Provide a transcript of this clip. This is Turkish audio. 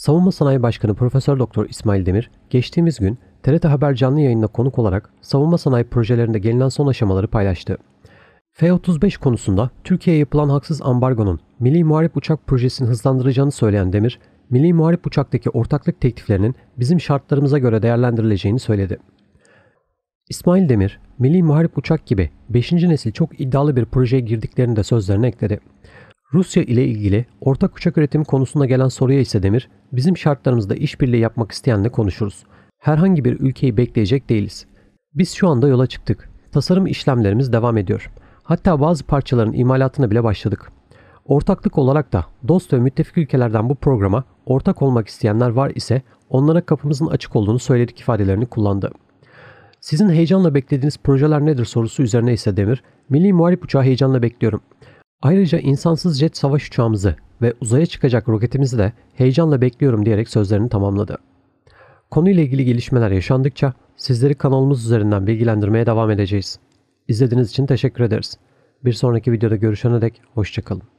Savunma Sanayi Başkanı Profesör Doktor İsmail Demir, geçtiğimiz gün TRT Haber canlı yayında konuk olarak savunma sanayi projelerinde gelinen son aşamaları paylaştı. F-35 konusunda Türkiye'ye yapılan haksız ambargonun Milli Muharip Uçak projesini hızlandıracağını söyleyen Demir, Milli Muharip Uçak'taki ortaklık tekliflerinin bizim şartlarımıza göre değerlendirileceğini söyledi. İsmail Demir, Milli Muharip Uçak gibi 5. nesil çok iddialı bir projeye girdiklerini de sözlerine ekledi. Rusya ile ilgili ortak uçak üretimi konusunda gelen soruya ise Demir, bizim şartlarımızda işbirliği yapmak isteyenle konuşuruz. Herhangi bir ülkeyi bekleyecek değiliz. Biz şu anda yola çıktık. Tasarım işlemlerimiz devam ediyor. Hatta bazı parçaların imalatına bile başladık. Ortaklık olarak da dost ve müttefik ülkelerden bu programa ortak olmak isteyenler var ise onlara kapımızın açık olduğunu söyledik ifadelerini kullandı. Sizin heyecanla beklediğiniz projeler nedir sorusu üzerine ise Demir, milli muharip uçağı heyecanla bekliyorum. Ayrıca insansız jet savaş uçağımızı ve uzaya çıkacak roketimizi de heyecanla bekliyorum diyerek sözlerini tamamladı. Konuyla ilgili gelişmeler yaşandıkça sizleri kanalımız üzerinden bilgilendirmeye devam edeceğiz. İzlediğiniz için teşekkür ederiz. Bir sonraki videoda görüşene dek hoşçakalın.